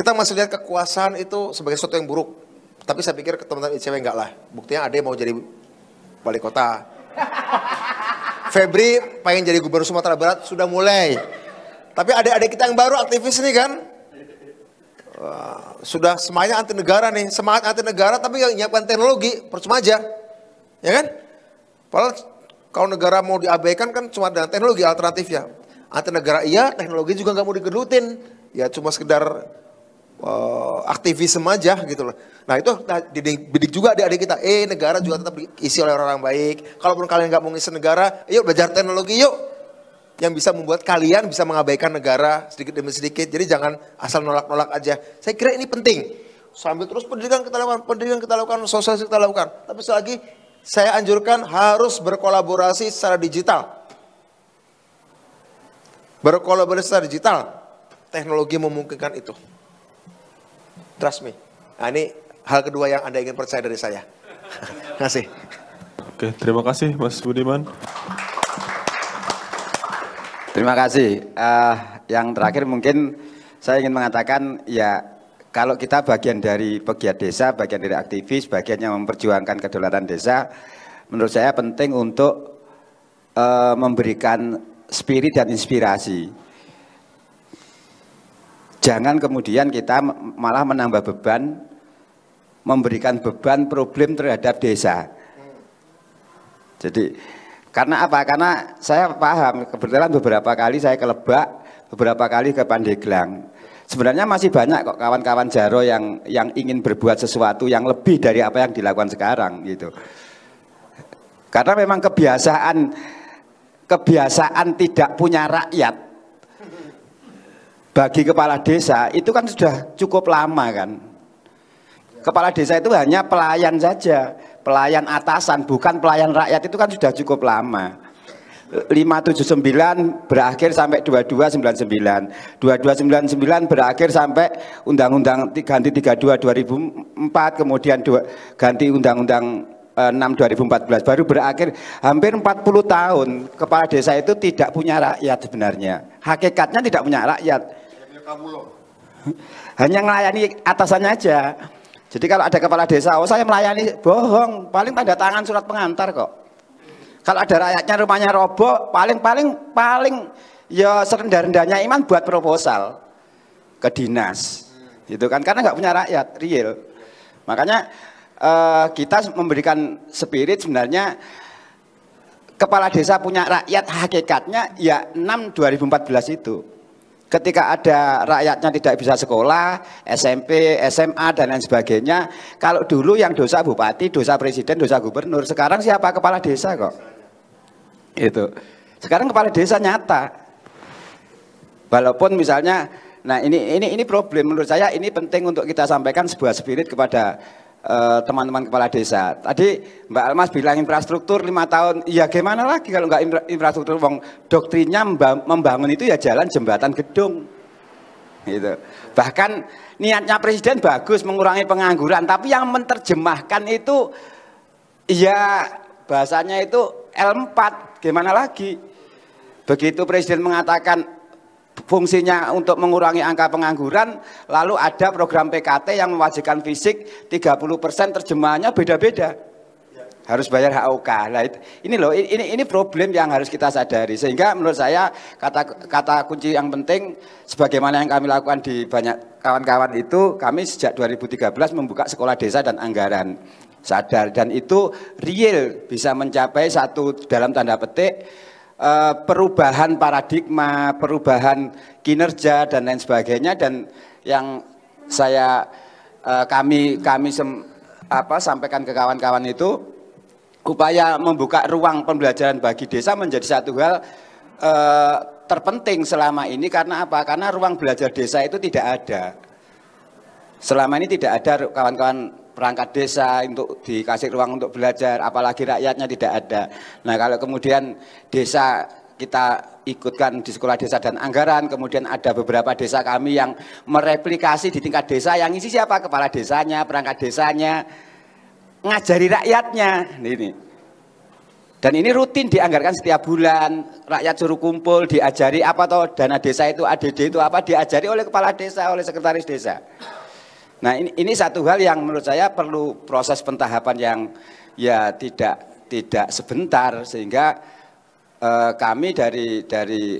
Kita masih lihat kekuasaan itu sebagai sesuatu yang buruk. Tapi saya pikir teman-teman ICW enggak lah. Buktinya ada yang mau jadi wali kota. Febri pengen jadi gubernur Sumatera Barat sudah mulai. Tapi ada adik kita yang baru aktivis nih kan. sudah semuanya anti negara nih. Semangat anti negara tapi yang nyiapkan teknologi. Percuma aja. Ya kan? Padahal kalau negara mau diabaikan kan cuma dengan teknologi alternatif ya. Anti negara iya, teknologi juga nggak mau digedutin. Ya cuma sekedar uh, aktivisme aja gitu loh. Nah itu nah, didik juga adik-adik kita, eh negara juga tetap diisi oleh orang-orang baik. Kalaupun kalian nggak mau ngisi negara, yuk belajar teknologi yuk. Yang bisa membuat kalian bisa mengabaikan negara sedikit demi sedikit. Jadi jangan asal nolak-nolak aja. Saya kira ini penting. Sambil terus pendidikan kita lakukan, pendidikan kita lakukan, sosialisasi kita lakukan. Tapi selagi saya anjurkan harus berkolaborasi secara digital. Berkolaborasi secara digital. Teknologi memungkinkan itu. Trust me. Nah, ini hal kedua yang Anda ingin percaya dari saya. Kasih. Oke, terima kasih Mas Budiman. Terima kasih. Uh, yang terakhir mungkin saya ingin mengatakan ya kalau kita bagian dari pegiat desa, bagian dari aktivis, bagian yang memperjuangkan kedaulatan desa, menurut saya penting untuk uh, memberikan spirit dan inspirasi Jangan kemudian kita malah menambah beban, memberikan beban problem terhadap desa. Jadi karena apa? Karena saya paham kebetulan beberapa kali saya ke Lebak, beberapa kali ke Pandeglang. Sebenarnya masih banyak kok kawan-kawan Jaro yang yang ingin berbuat sesuatu yang lebih dari apa yang dilakukan sekarang gitu. Karena memang kebiasaan kebiasaan tidak punya rakyat bagi kepala desa itu kan sudah cukup lama kan. Kepala desa itu hanya pelayan saja, pelayan atasan, bukan pelayan rakyat itu kan sudah cukup lama. 579 berakhir sampai 2299. 2299 berakhir sampai Undang-Undang ganti 32 2004, kemudian ganti Undang-Undang 6 eh, 2014 baru berakhir hampir 40 tahun kepala desa itu tidak punya rakyat sebenarnya hakikatnya tidak punya rakyat hanya melayani atasannya aja. Jadi kalau ada kepala desa, oh saya melayani, bohong. Paling tanda tangan surat pengantar kok. Kalau ada rakyatnya rumahnya roboh, paling-paling paling ya serendah-rendahnya iman buat proposal ke dinas. Gitu kan karena nggak punya rakyat real. Makanya uh, kita memberikan spirit sebenarnya kepala desa punya rakyat hakikatnya ya 6 2014 itu ketika ada rakyatnya tidak bisa sekolah, SMP, SMA dan lain sebagainya. Kalau dulu yang dosa bupati, dosa presiden, dosa gubernur, sekarang siapa kepala desa kok? Itu. Sekarang kepala desa nyata. Walaupun misalnya nah ini ini ini problem menurut saya ini penting untuk kita sampaikan sebuah spirit kepada Eh, teman-teman kepala desa. Tadi Mbak Almas bilang infrastruktur lima tahun, ya gimana lagi kalau nggak infrastruktur? Wong doktrinnya membangun itu ya jalan jembatan gedung, gitu. Bahkan niatnya presiden bagus mengurangi pengangguran, tapi yang menerjemahkan itu, ya bahasanya itu L4, gimana lagi? Begitu presiden mengatakan fungsinya untuk mengurangi angka pengangguran, lalu ada program PKT yang mewajibkan fisik 30% terjemahannya beda-beda. Harus bayar HOK. Nah, ini loh, ini ini problem yang harus kita sadari. Sehingga menurut saya kata kata kunci yang penting sebagaimana yang kami lakukan di banyak kawan-kawan itu, kami sejak 2013 membuka sekolah desa dan anggaran sadar dan itu real bisa mencapai satu dalam tanda petik Eh, perubahan paradigma, perubahan kinerja dan lain sebagainya dan yang saya eh, kami kami sem, apa sampaikan ke kawan-kawan itu upaya membuka ruang pembelajaran bagi desa menjadi satu hal eh, terpenting selama ini karena apa? Karena ruang belajar desa itu tidak ada. Selama ini tidak ada kawan-kawan perangkat desa untuk dikasih ruang untuk belajar, apalagi rakyatnya tidak ada. Nah kalau kemudian desa kita ikutkan di sekolah desa dan anggaran, kemudian ada beberapa desa kami yang mereplikasi di tingkat desa, yang isi siapa? Kepala desanya, perangkat desanya, ngajari rakyatnya. Nah, ini. Dan ini rutin dianggarkan setiap bulan, rakyat suruh kumpul, diajari apa toh dana desa itu ADD itu apa diajari oleh kepala desa, oleh sekretaris desa. Nah ini, ini satu hal yang menurut saya perlu proses pentahapan yang ya tidak tidak sebentar sehingga eh, kami dari dari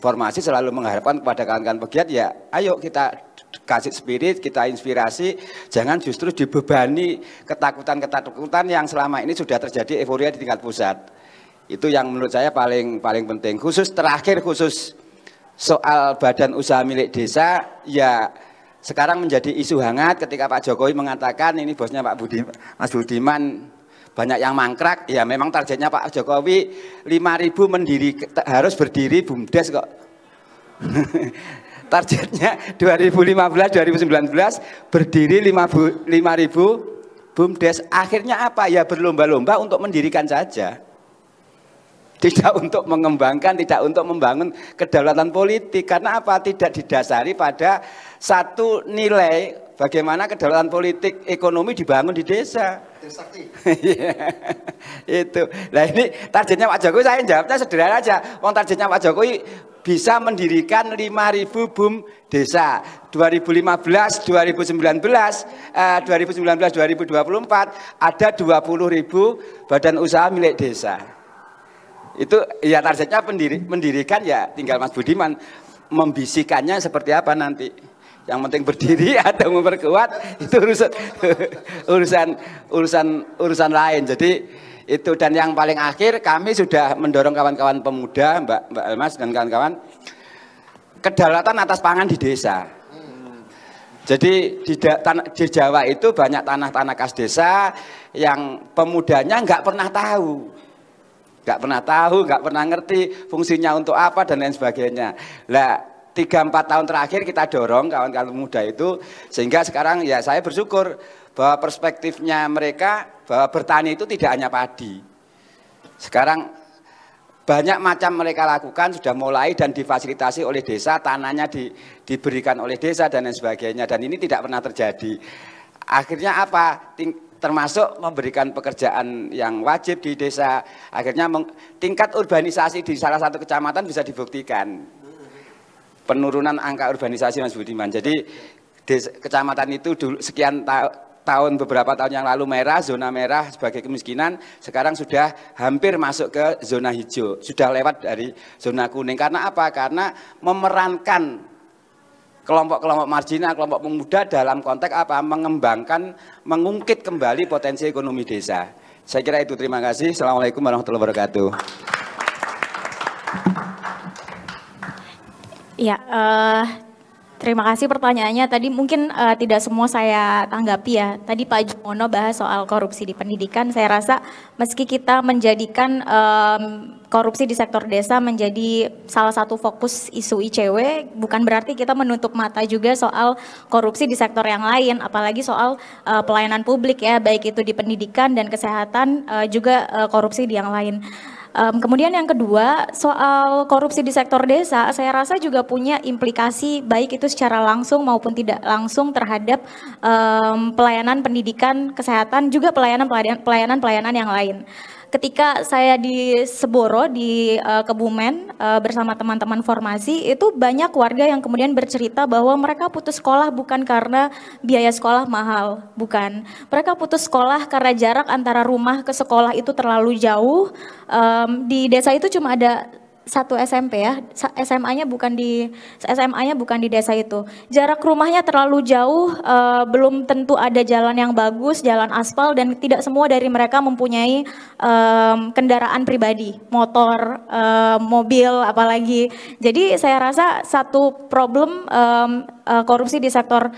formasi selalu mengharapkan kepada kawan-kawan pegiat ya ayo kita kasih spirit, kita inspirasi, jangan justru dibebani ketakutan-ketakutan yang selama ini sudah terjadi euforia di tingkat pusat. Itu yang menurut saya paling paling penting. Khusus terakhir khusus soal badan usaha milik desa ya sekarang menjadi isu hangat ketika Pak Jokowi mengatakan ini bosnya Pak Budi Mas Budiman banyak yang mangkrak ya memang targetnya Pak Jokowi 5000 mendiri harus berdiri bumdes kok targetnya 2015 2019 berdiri 5000 bumdes akhirnya apa ya berlomba-lomba untuk mendirikan saja tidak untuk mengembangkan, tidak untuk membangun kedaulatan politik. Karena apa? Tidak didasari pada satu nilai bagaimana kedaulatan politik ekonomi dibangun di desa. Iya. itu. Nah ini targetnya Pak Jokowi saya jawabnya sederhana aja. Wong targetnya Pak Jokowi bisa mendirikan 5.000 BUM desa 2015, 2019, eh, 2019, 2024 ada 20.000 badan usaha milik desa itu ya targetnya pendiri mendirikan ya tinggal Mas Budiman membisikannya seperti apa nanti yang penting berdiri atau memperkuat itu urusan urusan urusan urusan lain jadi itu dan yang paling akhir kami sudah mendorong kawan-kawan pemuda Mbak Mbak Elmas dan kawan-kawan kedaulatan atas pangan di desa. Jadi di, tanah, di Jawa itu banyak tanah-tanah khas desa yang pemudanya nggak pernah tahu. Gak pernah tahu, gak pernah ngerti fungsinya untuk apa dan lain sebagainya. Lah, tiga empat tahun terakhir kita dorong kawan-kawan muda itu sehingga sekarang ya saya bersyukur bahwa perspektifnya mereka bahwa bertani itu tidak hanya padi. Sekarang banyak macam mereka lakukan sudah mulai dan difasilitasi oleh desa, tanahnya di, diberikan oleh desa dan lain sebagainya dan ini tidak pernah terjadi. Akhirnya apa? termasuk memberikan pekerjaan yang wajib di desa. Akhirnya tingkat urbanisasi di salah satu kecamatan bisa dibuktikan. Penurunan angka urbanisasi Mas Budiman. Jadi desa, kecamatan itu dulu sekian ta tahun beberapa tahun yang lalu merah, zona merah sebagai kemiskinan, sekarang sudah hampir masuk ke zona hijau, sudah lewat dari zona kuning. Karena apa? Karena memerankan kelompok-kelompok marginal, kelompok pemuda dalam konteks apa? Mengembangkan, mengungkit kembali potensi ekonomi desa. Saya kira itu terima kasih. Assalamualaikum warahmatullahi wabarakatuh. Ya, uh, Terima kasih pertanyaannya. Tadi mungkin uh, tidak semua saya tanggapi ya. Tadi Pak Jumono bahas soal korupsi di pendidikan. Saya rasa meski kita menjadikan um, korupsi di sektor desa menjadi salah satu fokus isu ICW, bukan berarti kita menutup mata juga soal korupsi di sektor yang lain, apalagi soal uh, pelayanan publik ya, baik itu di pendidikan dan kesehatan, uh, juga uh, korupsi di yang lain. Um, kemudian yang kedua soal korupsi di sektor desa, saya rasa juga punya implikasi baik itu secara langsung maupun tidak langsung terhadap um, pelayanan pendidikan, kesehatan, juga pelayanan pelayanan pelayanan yang lain ketika saya di Seboro di uh, Kebumen uh, bersama teman-teman formasi itu banyak warga yang kemudian bercerita bahwa mereka putus sekolah bukan karena biaya sekolah mahal, bukan. Mereka putus sekolah karena jarak antara rumah ke sekolah itu terlalu jauh. Um, di desa itu cuma ada satu SMP ya. SMA-nya bukan di SMA-nya bukan di desa itu. Jarak rumahnya terlalu jauh, uh, belum tentu ada jalan yang bagus, jalan aspal dan tidak semua dari mereka mempunyai um, kendaraan pribadi, motor, eh, mobil apalagi. Jadi saya rasa satu problem um, korupsi di sektor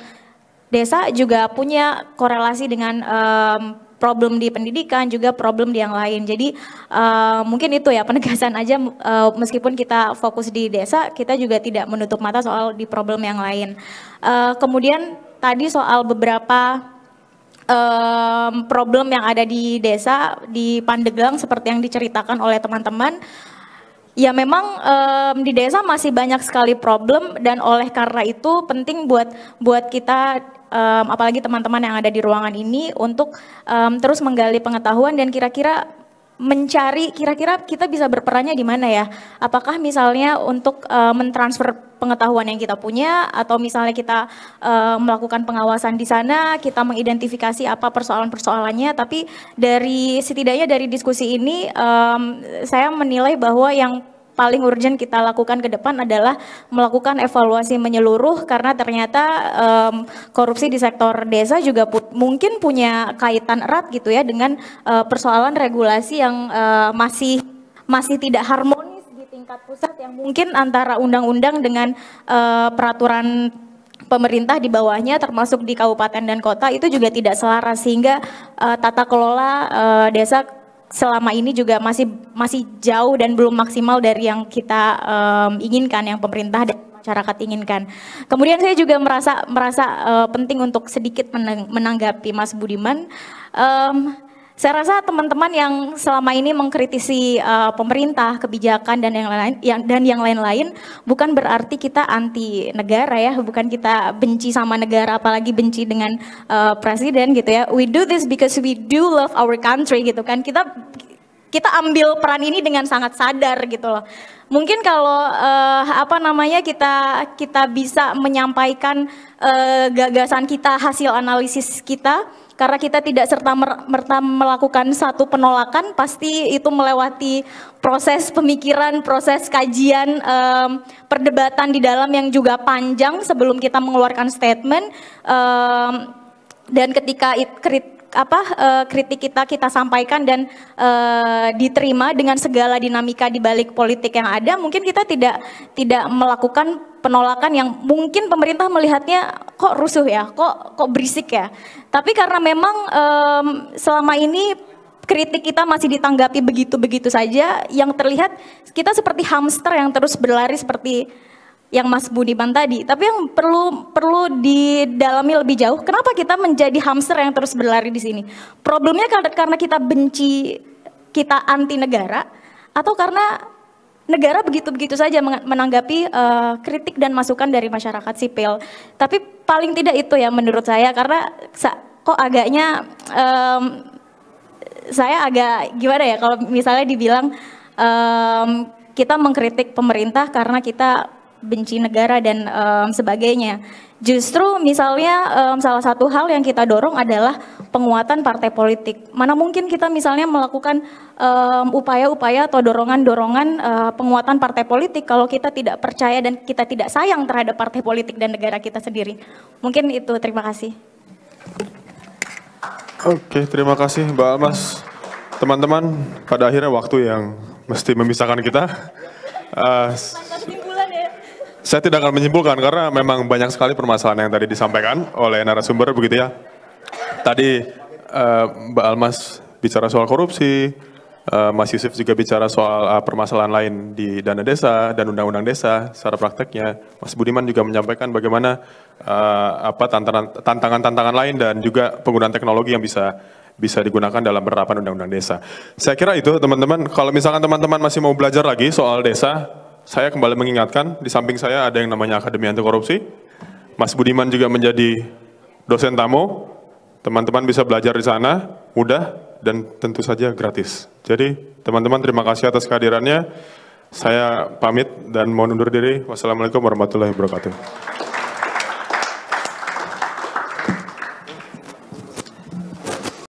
desa juga punya korelasi dengan um, problem di pendidikan, juga problem di yang lain. Jadi uh, mungkin itu ya penegasan aja uh, meskipun kita fokus di desa, kita juga tidak menutup mata soal di problem yang lain. Uh, kemudian tadi soal beberapa problem yang ada di desa di Pandeglang seperti yang diceritakan oleh teman-teman. Ya memang um, di desa masih banyak sekali problem dan oleh karena itu penting buat buat kita um, apalagi teman-teman yang ada di ruangan ini untuk um, terus menggali pengetahuan dan kira-kira mencari kira-kira kita bisa berperannya di mana ya? Apakah misalnya untuk uh, mentransfer pengetahuan yang kita punya atau misalnya kita uh, melakukan pengawasan di sana, kita mengidentifikasi apa persoalan-persoalannya tapi dari setidaknya dari diskusi ini um, saya menilai bahwa yang paling urgent kita lakukan ke depan adalah melakukan evaluasi menyeluruh karena ternyata um, korupsi di sektor desa juga pu mungkin punya kaitan erat gitu ya dengan uh, persoalan regulasi yang uh, masih masih tidak harmonis di tingkat pusat yang mungkin antara undang-undang dengan uh, peraturan pemerintah di bawahnya termasuk di kabupaten dan kota itu juga tidak selaras sehingga uh, tata kelola uh, desa selama ini juga masih masih jauh dan belum maksimal dari yang kita um, inginkan, yang pemerintah dan masyarakat inginkan. Kemudian saya juga merasa merasa uh, penting untuk sedikit menanggapi Mas Budiman. Um, saya rasa teman-teman yang selama ini mengkritisi uh, pemerintah, kebijakan dan yang lain yang dan yang lain-lain bukan berarti kita anti negara ya, bukan kita benci sama negara apalagi benci dengan uh, presiden gitu ya. We do this because we do love our country gitu kan. Kita kita ambil peran ini dengan sangat sadar gitu loh. Mungkin kalau uh, apa namanya kita kita bisa menyampaikan uh, gagasan kita, hasil analisis kita karena kita tidak serta merta melakukan satu penolakan pasti itu melewati proses pemikiran, proses kajian, um, perdebatan di dalam yang juga panjang sebelum kita mengeluarkan statement um, dan ketika it, apa uh, kritik kita kita sampaikan dan uh, diterima dengan segala dinamika di balik politik yang ada, mungkin kita tidak tidak melakukan penolakan yang mungkin pemerintah melihatnya kok rusuh ya, kok kok berisik ya. Tapi karena memang um, selama ini kritik kita masih ditanggapi begitu-begitu saja yang terlihat kita seperti hamster yang terus berlari seperti yang Mas Budiman tadi. Tapi yang perlu perlu didalami lebih jauh, kenapa kita menjadi hamster yang terus berlari di sini? Problemnya karena kita benci, kita anti negara, atau karena negara begitu-begitu saja menanggapi uh, kritik dan masukan dari masyarakat sipil. Tapi paling tidak itu ya menurut saya karena kok agaknya um, saya agak gimana ya kalau misalnya dibilang um, kita mengkritik pemerintah karena kita benci negara dan um, sebagainya. Justru misalnya um, salah satu hal yang kita dorong adalah penguatan partai politik. Mana mungkin kita misalnya melakukan upaya upaya-upaya atau dorongan-dorongan uh, penguatan partai politik kalau kita tidak percaya dan kita tidak sayang terhadap partai politik dan negara kita sendiri. Mungkin itu. Terima kasih. Oke, terima kasih Mbak Almas. Teman-teman, pada akhirnya waktu yang mesti memisahkan kita. Uh, saya tidak akan menyimpulkan karena memang banyak sekali permasalahan yang tadi disampaikan oleh narasumber begitu ya. Tadi uh, Mbak Almas bicara soal korupsi, uh, Mas Yusuf juga bicara soal uh, permasalahan lain di dana desa dan undang-undang desa secara prakteknya. Mas Budiman juga menyampaikan bagaimana uh, apa tantangan-tantangan lain dan juga penggunaan teknologi yang bisa bisa digunakan dalam penerapan undang-undang desa. Saya kira itu teman-teman, kalau misalkan teman-teman masih mau belajar lagi soal desa, saya kembali mengingatkan, di samping saya ada yang namanya Akademi Anti Korupsi. Mas Budiman juga menjadi dosen tamu. Teman-teman bisa belajar di sana, mudah dan tentu saja gratis. Jadi teman-teman terima kasih atas kehadirannya. Saya pamit dan mohon undur diri. Wassalamualaikum warahmatullahi wabarakatuh.